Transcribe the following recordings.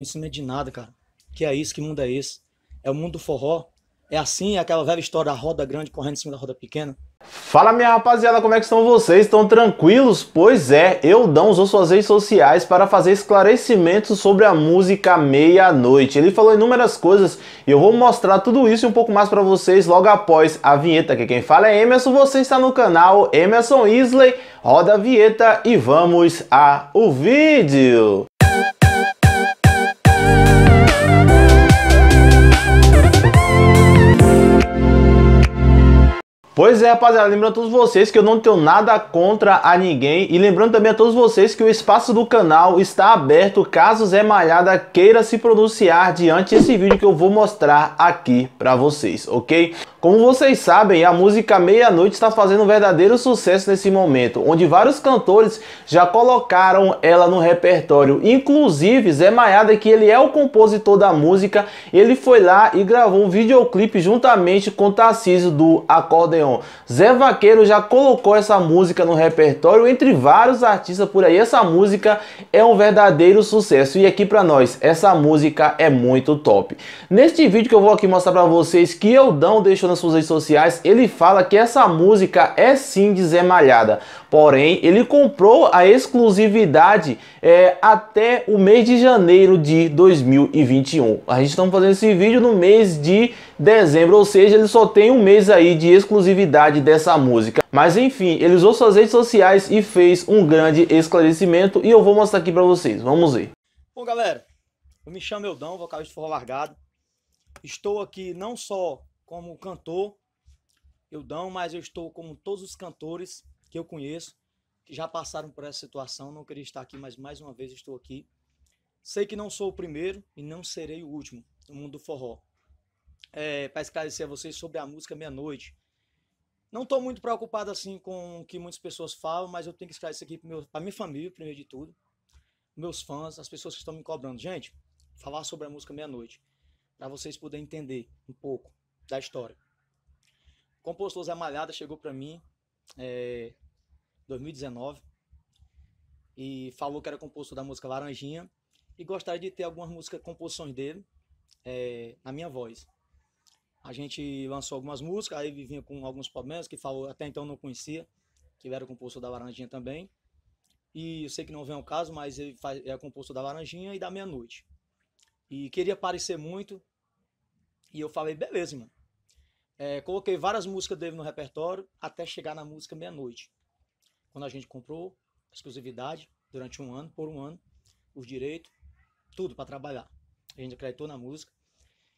ensina é de nada, cara. Que é isso? Que mundo é esse? É o mundo do forró? É assim é aquela velha história da roda grande correndo em cima da roda pequena? Fala minha rapaziada, como é que estão vocês? Estão tranquilos? Pois é, eu Dão usou suas redes sociais para fazer esclarecimentos sobre a música Meia-Noite. Ele falou inúmeras coisas e eu vou mostrar tudo isso e um pouco mais para vocês logo após a vinheta. Que quem fala é Emerson, você está no canal Emerson Isley. Roda a vinheta e vamos ao vídeo! Pois é, rapaziada, lembrando a todos vocês que eu não tenho nada contra a ninguém e lembrando também a todos vocês que o espaço do canal está aberto caso Zé Malhada queira se pronunciar diante desse vídeo que eu vou mostrar aqui pra vocês, ok? Como vocês sabem, a música Meia Noite está fazendo um verdadeiro sucesso nesse momento, onde vários cantores já colocaram ela no repertório, inclusive Zé Maiada, que ele é o compositor da música, ele foi lá e gravou um videoclipe juntamente com o Tarcísio do Acordeon então, Zé Vaqueiro já colocou essa música no repertório entre vários artistas por aí. Essa música é um verdadeiro sucesso e aqui para nós, essa música é muito top. Neste vídeo que eu vou aqui mostrar para vocês que Eldão deixou nas suas redes sociais, ele fala que essa música é sim de Zé Malhada. Porém, ele comprou a exclusividade é, até o mês de janeiro de 2021. A gente está fazendo esse vídeo no mês de dezembro, ou seja, ele só tem um mês aí de exclusividade criatividade dessa música. Mas enfim, ele usou suas redes sociais e fez um grande esclarecimento e eu vou mostrar aqui para vocês. Vamos ver. Bom, galera, eu me chamo Eldão, vocalista Forró Largado. Estou aqui não só como cantor, Eldão, mas eu estou como todos os cantores que eu conheço, que já passaram por essa situação. Não queria estar aqui, mas mais uma vez estou aqui. Sei que não sou o primeiro e não serei o último no mundo do forró. É, para esclarecer a vocês sobre a música Meia Noite, não estou muito preocupado assim com o que muitas pessoas falam, mas eu tenho que escrever isso aqui para minha família, primeiro de tudo, meus fãs, as pessoas que estão me cobrando. Gente, falar sobre a música Meia-Noite, para vocês poderem entender um pouco da história. O compositor Zé Malhada chegou para mim em é, 2019 e falou que era compositor da música Laranjinha e gostaria de ter algumas músicas, composições dele é, na minha voz. A gente lançou algumas músicas, aí vinha com alguns problemas que falou, até então não conhecia, que era composto da Laranjinha também. E eu sei que não vem ao caso, mas ele faz, é composto da Laranjinha e da Meia Noite. E queria aparecer muito. E eu falei, beleza, mano. É, coloquei várias músicas dele no repertório até chegar na música Meia Noite. Quando a gente comprou exclusividade durante um ano, por um ano, os direitos, tudo para trabalhar. A gente acreditou na música.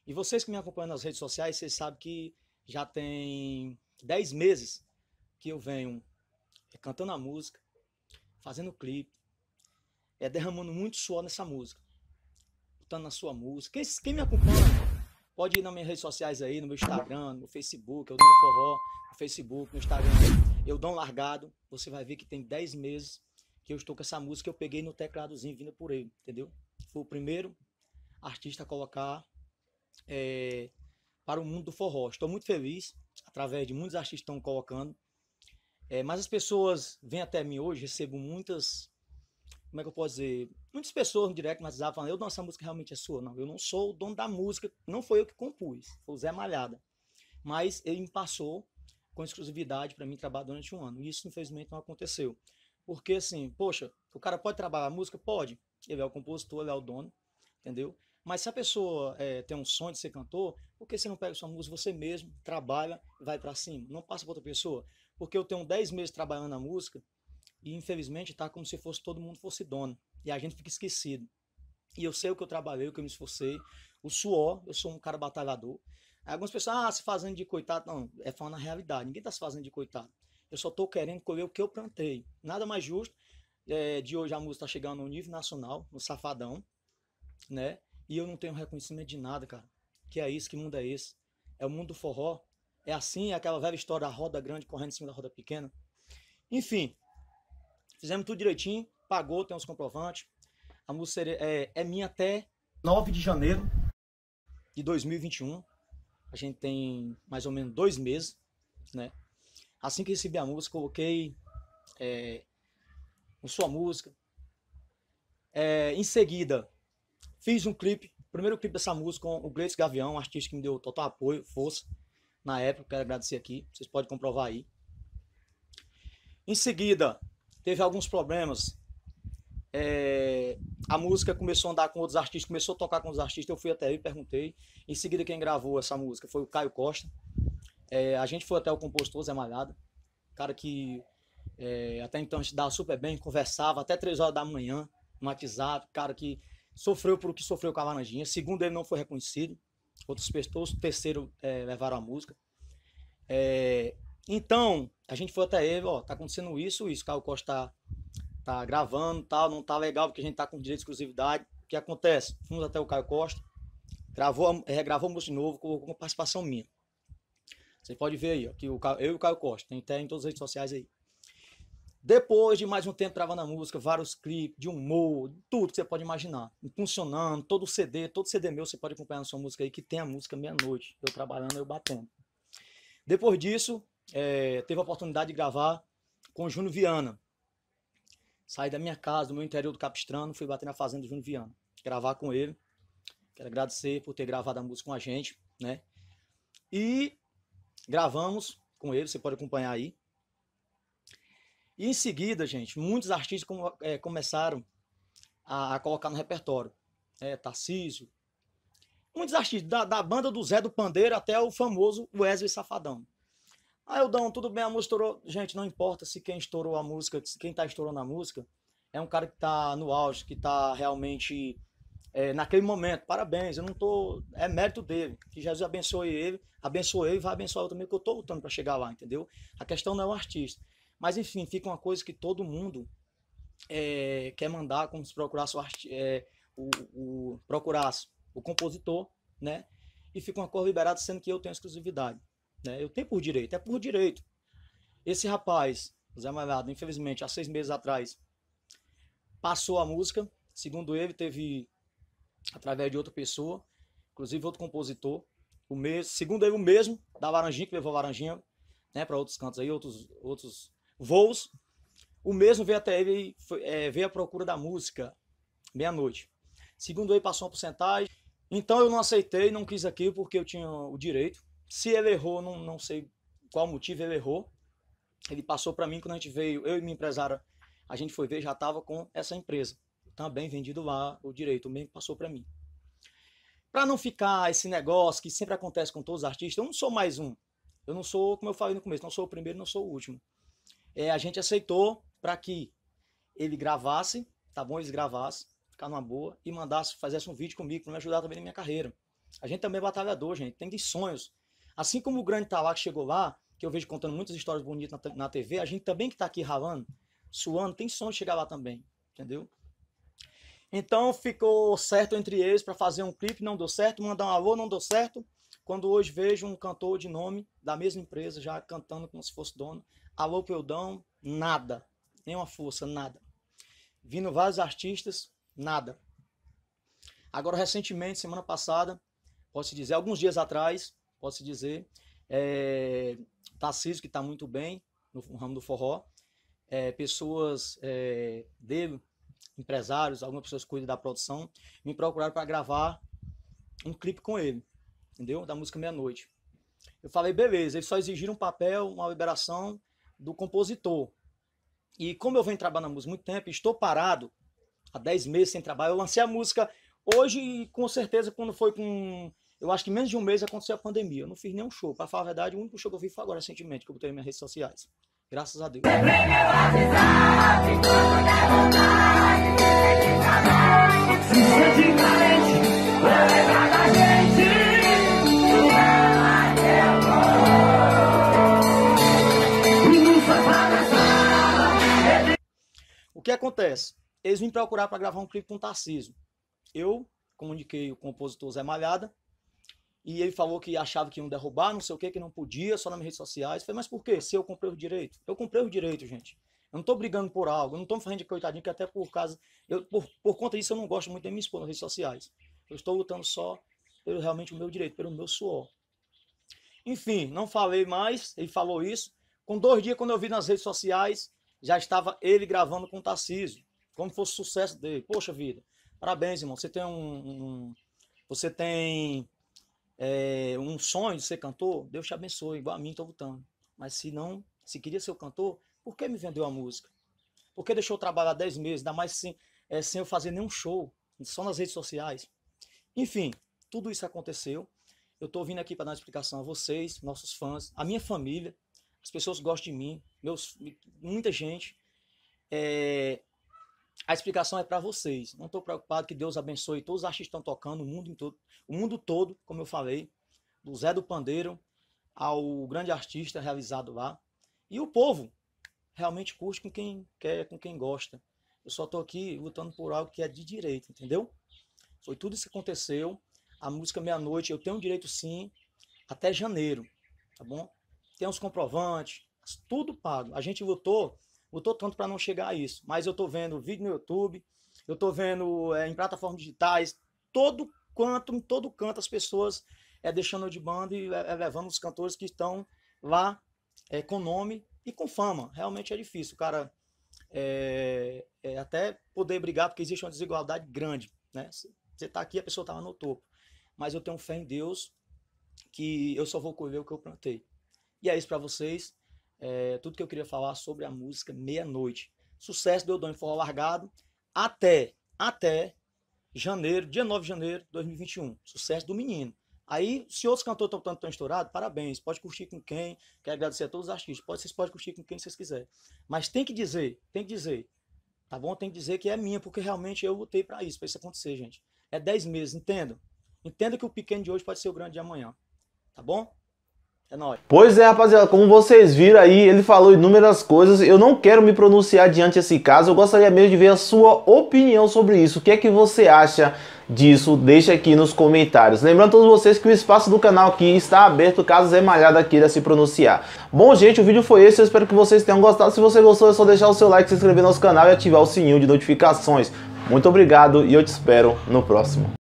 E vocês que me acompanham nas redes sociais, vocês sabem que já tem 10 meses que eu venho é, cantando a música, fazendo clipe, é, derramando muito suor nessa música, botando na sua música. Quem, quem me acompanha, pode ir nas minhas redes sociais aí, no meu Instagram, no Facebook, eu dou um forró, no Facebook, no Instagram, eu dou um largado, você vai ver que tem 10 meses que eu estou com essa música, eu peguei no tecladozinho vindo por ele, entendeu? Foi o primeiro artista a colocar é, para o mundo do forró. Estou muito feliz, através de muitos artistas que estão colocando. É, mas as pessoas vêm até mim hoje, recebo muitas. Como é que eu posso dizer? Muitas pessoas no direct, mas falam, eu não, essa música realmente é sua. Não, eu não sou o dono da música, não foi eu que compus, foi o Zé Malhada. Mas ele me passou com exclusividade para mim trabalhar durante um ano. E isso, infelizmente, não aconteceu. Porque, assim, poxa, o cara pode trabalhar a música? Pode. Ele é o compositor, ele é o dono, entendeu? Mas se a pessoa é, tem um sonho de ser cantor, por que você não pega sua música você mesmo, trabalha e vai para cima? Não passa para outra pessoa. Porque eu tenho 10 meses trabalhando na música e, infelizmente, tá como se fosse todo mundo fosse dono. E a gente fica esquecido. E eu sei o que eu trabalhei, o que eu me esforcei, o suor, eu sou um cara batalhador. algumas pessoas, ah, se fazendo de coitado. Não, é falando a realidade. Ninguém está se fazendo de coitado. Eu só estou querendo colher o que eu plantei. Nada mais justo. É, de hoje a música está chegando no nível nacional, no Safadão, né? E eu não tenho reconhecimento de nada, cara. Que é isso? Que mundo é esse? É o mundo do forró? É assim? É aquela velha história da roda grande correndo em cima da roda pequena? Enfim, fizemos tudo direitinho, pagou, tem os comprovantes. A música é, é minha até 9 de janeiro de 2021. A gente tem mais ou menos dois meses, né? Assim que recebi a música, coloquei é, sua música. É, em seguida, Fiz um clipe, primeiro clipe dessa música com o Gleice Gavião, um artista que me deu total apoio, força na época. Quero agradecer aqui, vocês podem comprovar aí. Em seguida, teve alguns problemas. É, a música começou a andar com outros artistas, começou a tocar com outros artistas. Eu fui até aí e perguntei. Em seguida, quem gravou essa música foi o Caio Costa. É, a gente foi até o compositor Zé Malhada, cara que é, até então a gente dava super bem, conversava até três horas da manhã no WhatsApp, cara que sofreu por o que sofreu com a Laranjinha. Segundo, ele não foi reconhecido. Outras pessoas. Terceiro, é, levaram a música. É, então, a gente foi até ele, ó, tá acontecendo isso, isso. Caio Costa tá, tá gravando, tal, tá, não tá legal porque a gente tá com direito de exclusividade. O que acontece? Fomos até o Caio Costa, gravou, regravou a música de novo com, com participação minha. Você pode ver aí, ó, que o, eu e o Caio Costa, tem até em todas as redes sociais aí. Depois de mais um tempo travando a música, vários clipes, de humor, tudo que você pode imaginar. Funcionando, todo CD, todo CD meu, você pode acompanhar a sua música aí, que tem a música meia-noite. Eu trabalhando, eu batendo. Depois disso, é, teve a oportunidade de gravar com o Júnior Viana. Saí da minha casa, do meu interior do Capistrano, fui bater na fazenda do Júnior Viana. Gravar com ele. Quero agradecer por ter gravado a música com a gente, né? E gravamos com ele, você pode acompanhar aí. E em seguida, gente, muitos artistas com, é, eh, começaram a, a, colocar no repertório. É, Tarcísio, muitos artistas, da, da, banda do Zé do Pandeiro até o famoso Wesley Safadão. Aí o dou, tudo bem, a música estourou. Gente, não importa se quem estourou a música, quem está estourando a música, é um cara que está no auge, que está realmente é, naquele momento. Parabéns, eu não tô. É mérito dele. Que Jesus abençoe ele, abençoe ele e vai abençoar eu também, que eu estou lutando para chegar lá, entendeu? A questão não é o artista. Mas enfim, fica uma coisa que todo mundo é, quer mandar, como se procurasse o, é, o, o, procurasse o compositor, né? E fica uma cor liberada, sendo que eu tenho exclusividade. Né? Eu tenho por direito, é por direito. Esse rapaz, Zé Malhado, infelizmente, há seis meses atrás, passou a música. Segundo ele, teve através de outra pessoa, inclusive outro compositor, o mesmo, segundo ele o mesmo da Laranjinha que levou a Laranjinha, né, para outros cantos aí, outros outros voos. O mesmo veio até ele, foi, é, veio à procura da música, meia-noite. Segundo ele, passou uma porcentagem. Então eu não aceitei, não quis aquilo, porque eu tinha o direito. Se ele errou, não, não sei qual motivo ele errou. Ele passou para mim quando a gente veio, eu e minha empresária, a gente foi ver, já estava com essa empresa. Também vendido lá o direito, o mesmo passou para mim. Para não ficar esse negócio que sempre acontece com todos os artistas, eu não sou mais um. Eu não sou, como eu falei no começo, não sou o primeiro, não sou o último é, a gente aceitou para que ele gravasse, tá bom? Eles gravassem, ficar numa boa e mandasse, fizesse um vídeo comigo para me ajudar também na minha carreira. A gente também é batalhador, gente, tem sonhos. Assim como o grande Talá que chegou lá, que eu vejo contando muitas histórias bonitas na, na TV, a gente também que está aqui ralando, suando, tem sonho de chegar lá também, entendeu? Então ficou certo entre eles para fazer um clipe, não deu certo, mandar um alô, não deu certo. Quando hoje vejo um cantor de nome da mesma empresa já cantando como se fosse dono, Alô Peldão, nada. Nenhuma força, nada. Vindo vários artistas, nada. Agora, recentemente, semana passada, posso dizer, alguns dias atrás, posso dizer, é, Tarcísio, que está muito bem no, ramo do forró, é, pessoas é, dele, empresários, algumas pessoas cuidam da produção, me procuraram para gravar um clipe com ele, entendeu? Da música Meia Noite. Eu falei, beleza, eles só exigiram um papel, uma liberação do compositor. E como eu venho trabalhando na música muito tempo, estou parado há 10 meses sem trabalho, eu lancei a música hoje e com certeza quando foi com eu acho que menos de um mês aconteceu a pandemia. Eu não fiz nenhum show. Para falar a verdade, o único show que eu fiz foi agora recentemente, que eu botei nas minhas redes sociais. Graças a Deus. acontece? Eles me procuraram para gravar um clipe com o Tarcísio. Eu comuniquei o compositor Zé Malhada e ele falou que achava que iam derrubar, não sei o que, que não podia, só nas minhas redes sociais. Eu falei, mas por quê? Se eu comprei o direito. Eu comprei o direito, gente. Eu não estou brigando por algo, eu não estou falando de coitadinho, que até por causa. Eu, por, por conta disso, eu não gosto muito de me expor nas redes sociais. Eu estou lutando só pelo realmente o meu direito, pelo meu suor. Enfim, não falei mais, ele falou isso. Com dois dias, quando eu vi nas redes sociais, já estava ele gravando com o Tarcísio. Como fosse o sucesso dele. Poxa vida, parabéns, irmão. Você tem um. um você tem é, um sonho de ser cantor? Deus te abençoe, igual a mim, estou lutando. Mas se não, se queria ser o cantor, por que me vendeu a música? Por que deixou eu trabalhar 10 meses, ainda mais sem, é, sem eu fazer nenhum show, só nas redes sociais? Enfim, tudo isso aconteceu. Eu estou vindo aqui para dar uma explicação a vocês, nossos fãs, a minha família, as pessoas gostam de mim, meus, muita gente. É, a explicação é para vocês. Não estou preocupado que Deus abençoe todos os artistas estão tocando, o mundo, todo, o mundo todo, como eu falei, do Zé do Pandeiro ao grande artista realizado lá. E o povo realmente curte com quem quer, com quem gosta. Eu só estou aqui lutando por algo que é de direito, entendeu? Foi tudo isso que aconteceu. A música Meia Noite, eu tenho direito sim, até janeiro, tá bom? tem os comprovantes, tudo pago. A gente lutou, lutou tanto para não chegar a isso. Mas eu estou vendo vídeo no YouTube, eu estou vendo é, em plataformas digitais, todo quanto, em todo canto, as pessoas é, deixando de banda e é, é, levando os cantores que estão lá é, com nome e com fama. Realmente é difícil, cara. É, é, até poder brigar, porque existe uma desigualdade grande. Né? Você está aqui, a pessoa estava tá no topo. Mas eu tenho fé em Deus que eu só vou colher o que eu plantei. E é isso para vocês. É, tudo que eu queria falar sobre a música Meia-Noite. Sucesso do Eudônio Forró Largado até, até janeiro, dia 9 de janeiro de 2021. Sucesso do menino. Aí, se outros cantores estão tão estourados, parabéns. Pode curtir com quem. Quero agradecer a todos os artistas. Pode, vocês podem curtir com quem vocês quiserem. Mas tem que dizer, tem que dizer. Tá bom? Tem que dizer que é minha, porque realmente eu lutei para isso, para isso acontecer, gente. É 10 meses, entendo. Entenda que o pequeno de hoje pode ser o grande de amanhã. Tá bom? É nóis. Pois é, rapaziada, como vocês viram aí, ele falou inúmeras coisas. Eu não quero me pronunciar diante desse caso. Eu gostaria mesmo de ver a sua opinião sobre isso. O que é que você acha disso? Deixa aqui nos comentários. Lembrando a todos vocês que o espaço do canal aqui está aberto caso Zé Malhada queira se pronunciar. Bom, gente, o vídeo foi esse. Eu espero que vocês tenham gostado. Se você gostou, é só deixar o seu like, se inscrever no nosso canal e ativar o sininho de notificações. Muito obrigado e eu te espero no próximo.